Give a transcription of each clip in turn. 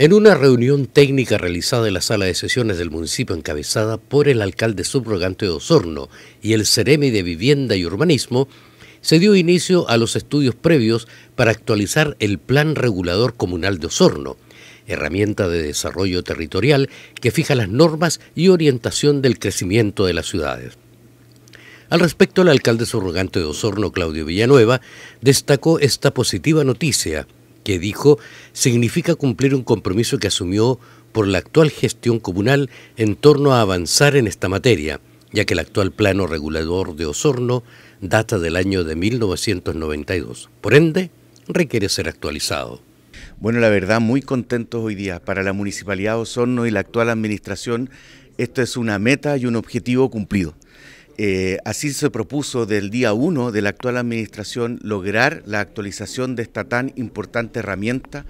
En una reunión técnica realizada en la sala de sesiones del municipio encabezada por el alcalde subrogante de Osorno y el Ceremi de Vivienda y Urbanismo, se dio inicio a los estudios previos para actualizar el Plan Regulador Comunal de Osorno, herramienta de desarrollo territorial que fija las normas y orientación del crecimiento de las ciudades. Al respecto, el alcalde subrogante de Osorno, Claudio Villanueva, destacó esta positiva noticia que dijo significa cumplir un compromiso que asumió por la actual gestión comunal en torno a avanzar en esta materia, ya que el actual plano regulador de Osorno data del año de 1992. Por ende, requiere ser actualizado. Bueno, la verdad, muy contentos hoy día. Para la Municipalidad de Osorno y la actual administración, esto es una meta y un objetivo cumplido. Eh, así se propuso del día 1 de la actual administración lograr la actualización de esta tan importante herramienta.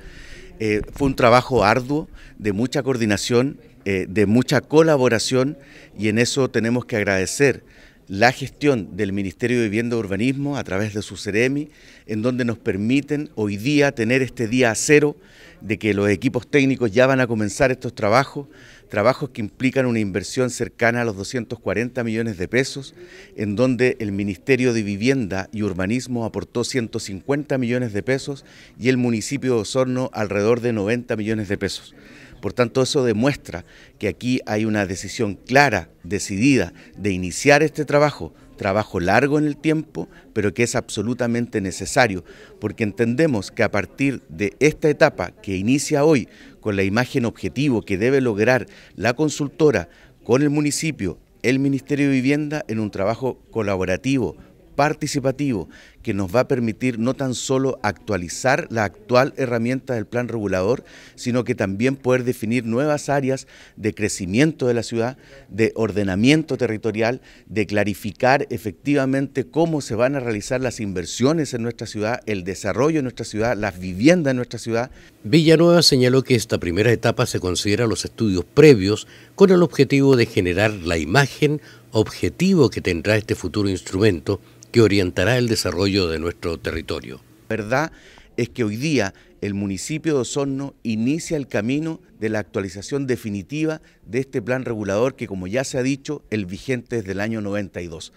Eh, fue un trabajo arduo, de mucha coordinación, eh, de mucha colaboración y en eso tenemos que agradecer la gestión del Ministerio de Vivienda y Urbanismo a través de su CEREMI, en donde nos permiten hoy día tener este día a cero de que los equipos técnicos ya van a comenzar estos trabajos, trabajos que implican una inversión cercana a los 240 millones de pesos, en donde el Ministerio de Vivienda y Urbanismo aportó 150 millones de pesos y el municipio de Osorno alrededor de 90 millones de pesos. Por tanto, eso demuestra que aquí hay una decisión clara, decidida, de iniciar este trabajo, trabajo largo en el tiempo, pero que es absolutamente necesario, porque entendemos que a partir de esta etapa que inicia hoy con la imagen objetivo que debe lograr la consultora con el municipio, el Ministerio de Vivienda, en un trabajo colaborativo, participativo que nos va a permitir no tan solo actualizar la actual herramienta del plan regulador, sino que también poder definir nuevas áreas de crecimiento de la ciudad, de ordenamiento territorial, de clarificar efectivamente cómo se van a realizar las inversiones en nuestra ciudad, el desarrollo de nuestra ciudad, las viviendas en nuestra ciudad. Villanueva señaló que esta primera etapa se considera los estudios previos con el objetivo de generar la imagen objetivo que tendrá este futuro instrumento que orientará el desarrollo de nuestro territorio. ¿Verdad? es que hoy día el municipio de Osorno inicia el camino de la actualización definitiva de este plan regulador que, como ya se ha dicho, el vigente desde el año 92.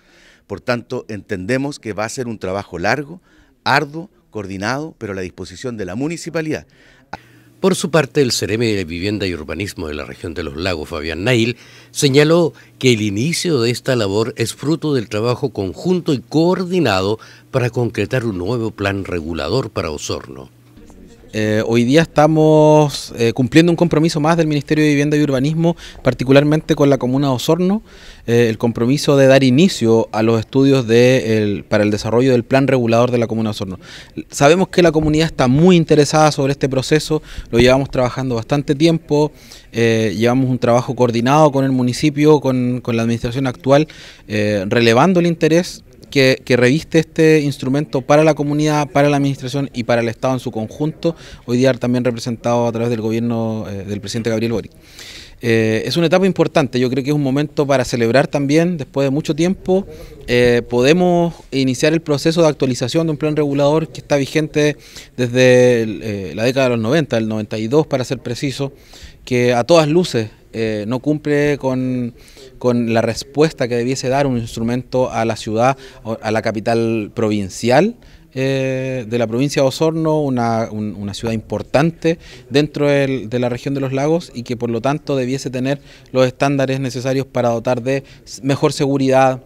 Por tanto, entendemos que va a ser un trabajo largo, arduo, coordinado, pero a la disposición de la municipalidad. Por su parte, el Cereme de Vivienda y Urbanismo de la región de los lagos, Fabián Nail, señaló que el inicio de esta labor es fruto del trabajo conjunto y coordinado para concretar un nuevo plan regulador para Osorno. Eh, hoy día estamos eh, cumpliendo un compromiso más del Ministerio de Vivienda y Urbanismo, particularmente con la comuna de Osorno, eh, el compromiso de dar inicio a los estudios para el desarrollo del plan regulador de la comuna de Osorno. Sabemos que la comunidad está muy interesada sobre este proceso, lo llevamos trabajando bastante tiempo, llevamos un trabajo coordinado con el municipio, con la administración actual, relevando el interés que, reviste este instrumento para la comunidad, para la administración y para el Estado en su conjunto, hoy día también representado a través del gobierno eh, del presidente Gabriel Boric. Eh, es una etapa importante, yo creo que es un momento para celebrar también, después de mucho tiempo, eh, podemos iniciar el proceso de actualización de un plan regulador que está vigente desde la década de los 90, el 92 para ser preciso, que a todas luces no cumple con con la respuesta que debiese dar un instrumento a la ciudad, a la capital provincial. Eh, de la provincia de Osorno, una, una ciudad importante dentro de la región de los lagos y que por lo tanto debiese tener los estándares necesarios para dotar de mejor seguridad,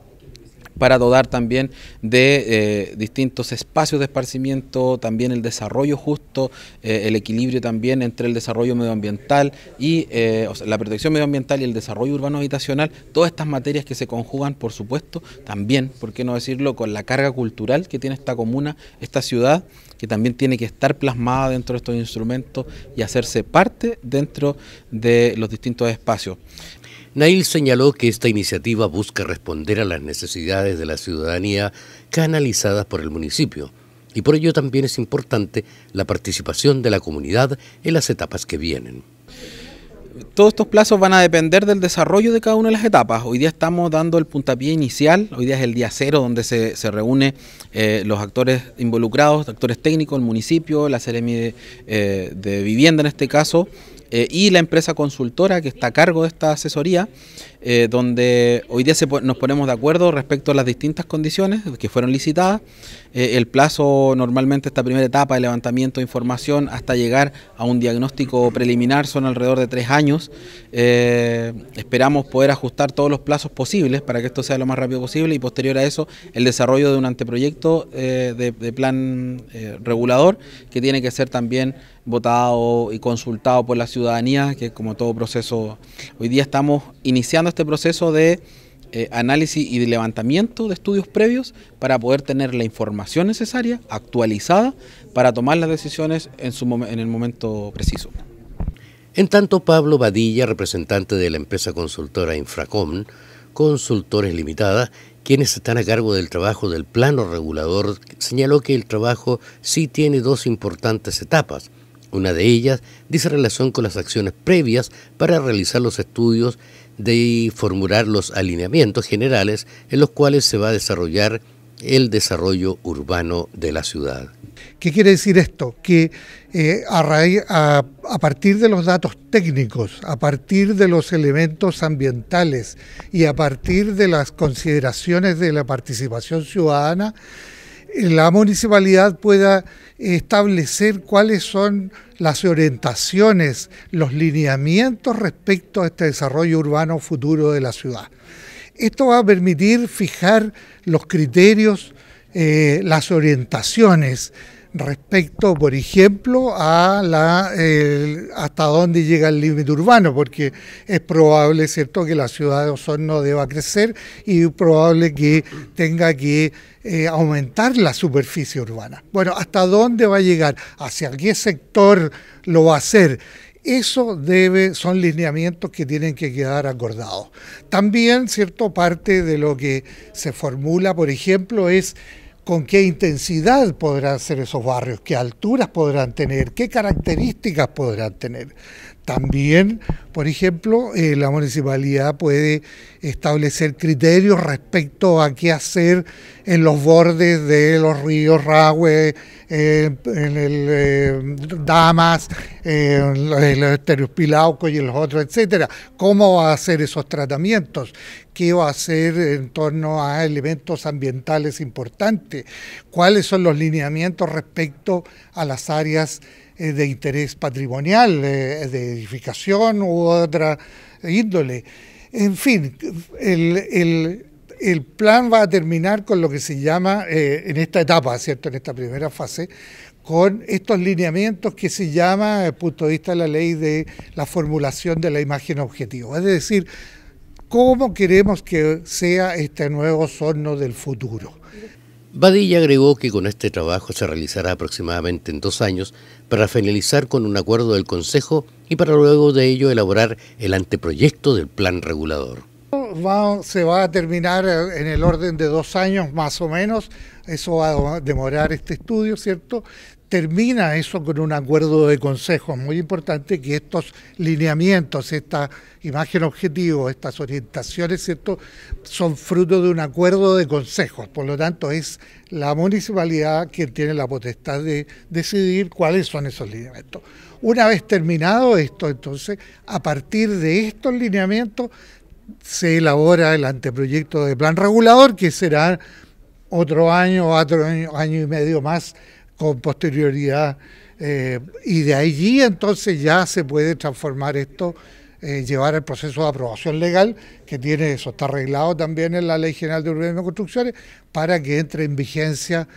para dotar también de eh, distintos espacios de esparcimiento, también el desarrollo justo, eh, el equilibrio también entre el desarrollo medioambiental y eh, la protección medioambiental y el desarrollo urbano habitacional, todas estas materias que se conjugan, por supuesto, también, por qué no decirlo, con la carga cultural que tiene esta comuna, esta ciudad, que también tiene que estar plasmada dentro de estos instrumentos y hacerse parte dentro de los distintos espacios. Nail señaló que esta iniciativa busca responder a las necesidades de la ciudadanía canalizadas por el municipio y por ello también es importante la participación de la comunidad en las etapas que vienen. Todos estos plazos van a depender del desarrollo de cada una de las etapas. Hoy día estamos dando el puntapié inicial, hoy día es el día cero donde se, se reúnen eh, los actores involucrados, actores técnicos, el municipio, la Seremi de eh, Vivienda en este caso, eh, y la empresa consultora que está a cargo de esta asesoría, eh, donde hoy día nos ponemos de acuerdo respecto a las distintas condiciones que fueron licitadas, eh, el plazo normalmente esta primera etapa de levantamiento de información hasta llegar a un diagnóstico preliminar son alrededor de tres años, esperamos poder ajustar todos los plazos posibles para que esto sea lo más rápido posible y posterior a eso el desarrollo de un anteproyecto de, plan regulador que tiene que ser también votado y consultado por la ciudadanía, que como todo proceso, hoy día estamos iniciando este proceso de eh, análisis y de levantamiento de estudios previos para poder tener la información necesaria, actualizada, para tomar las decisiones en, en el momento preciso. En tanto, Pablo Badilla, representante de la empresa consultora Infracom, Consultores Limitada, quienes están a cargo del trabajo del plano regulador, señaló que el trabajo sí tiene dos importantes etapas. Una de ellas dice relación con las acciones previas para realizar los estudios de formular los alineamientos generales en los cuales se va a desarrollar el desarrollo urbano de la ciudad. ¿Qué quiere decir esto? Que eh, a, partir de los datos técnicos, a partir de los elementos ambientales y a partir de las consideraciones de la participación ciudadana, la municipalidad pueda establecer cuáles son las orientaciones, los lineamientos respecto a este desarrollo urbano futuro de la ciudad. Esto va a permitir fijar los criterios, eh, las orientaciones respecto, por ejemplo, a la hasta dónde llega el límite urbano, porque es probable, ¿cierto?, que la ciudad de Osorno deba crecer y probable que tenga que eh, aumentar la superficie urbana. Bueno, ¿hasta dónde va a llegar? ¿Hacia qué sector lo va a hacer? Eso debe, son lineamientos que tienen que quedar acordados. También, ¿cierto? Parte de lo que se formula, por ejemplo, es con qué intensidad podrán ser esos barrios, qué alturas podrán tener, qué características podrán tener. También, por ejemplo, eh, la municipalidad puede establecer criterios respecto a qué hacer en los bordes de los ríos Rahue, en el eh, Damas, en los, en Pilauco y en los otros, etc. ¿Cómo va a hacer esos tratamientos? ¿Qué va a hacer en torno a elementos ambientales importantes? ¿Cuáles son los lineamientos respecto a las áreas? Eh, de interés patrimonial, eh, de edificación u otra índole. En fin, el, plan va a terminar con lo que se llama, eh, en esta etapa, ¿cierto? En esta primera fase, con estos lineamientos que se llama, desde el punto de vista de la ley, de la formulación de la imagen objetiva. Es decir, cómo queremos que sea este nuevo sorno del futuro. Badilla agregó que con este trabajo se realizará aproximadamente en dos años para finalizar con un acuerdo del Consejo y para luego de ello elaborar el anteproyecto del plan regulador. se va a terminar eh, en el orden de dos años más o menos, eso va a demorar este estudio, ¿cierto? termina eso con un acuerdo de consejos. Muy importante que estos lineamientos, esta imagen objetivo, estas orientaciones, ¿cierto? son fruto de un acuerdo de consejos. Por lo tanto, es la municipalidad quien tiene la potestad de decidir cuáles son esos lineamientos. Una vez terminado esto, entonces, a partir de estos lineamientos, se elabora el anteproyecto de plan regulador, que será otro año, otro año, año y medio más con posterioridad. Eh, y de allí entonces ya se puede transformar esto, eh, llevar el proceso de aprobación legal, que tiene eso, está arreglado también en la Ley General de Urbanismo y Construcciones, para que entre en vigencia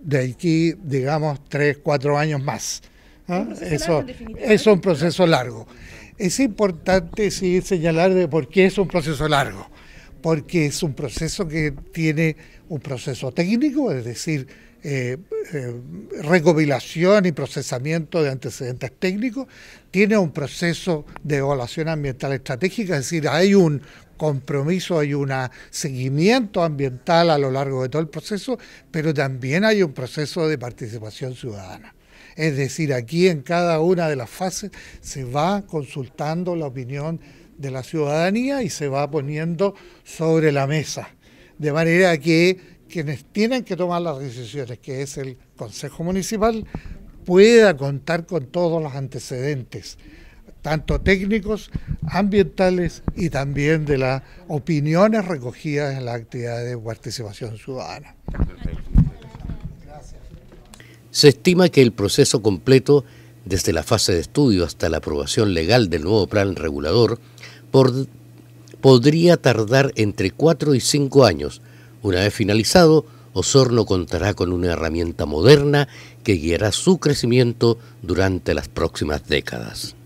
de aquí, digamos, tres, cuatro años más. ¿Ah? Eso es un proceso largo. Es importante sí, señalar de por qué es un proceso largo, porque es un proceso que tiene un proceso técnico, es decir, eh, eh, recopilación y procesamiento de antecedentes técnicos, tiene un proceso de evaluación ambiental estratégica, es decir, hay un compromiso, hay un seguimiento ambiental a lo largo de todo el proceso, pero también hay un proceso de participación ciudadana. Es decir, aquí en cada una de las fases se va consultando la opinión de la ciudadanía y se va poniendo sobre la mesa. De manera que quienes tienen que tomar las decisiones, que es el Consejo Municipal, pueda contar con todos los antecedentes, tanto técnicos, ambientales y también de las opiniones recogidas en la actividad de participación ciudadana. Se estima que el proceso completo, desde la fase de estudio hasta la aprobación legal del nuevo plan regulador, podría tardar entre cuatro y cinco años, una vez finalizado, Osorno contará con una herramienta moderna que guiará su crecimiento durante las próximas décadas.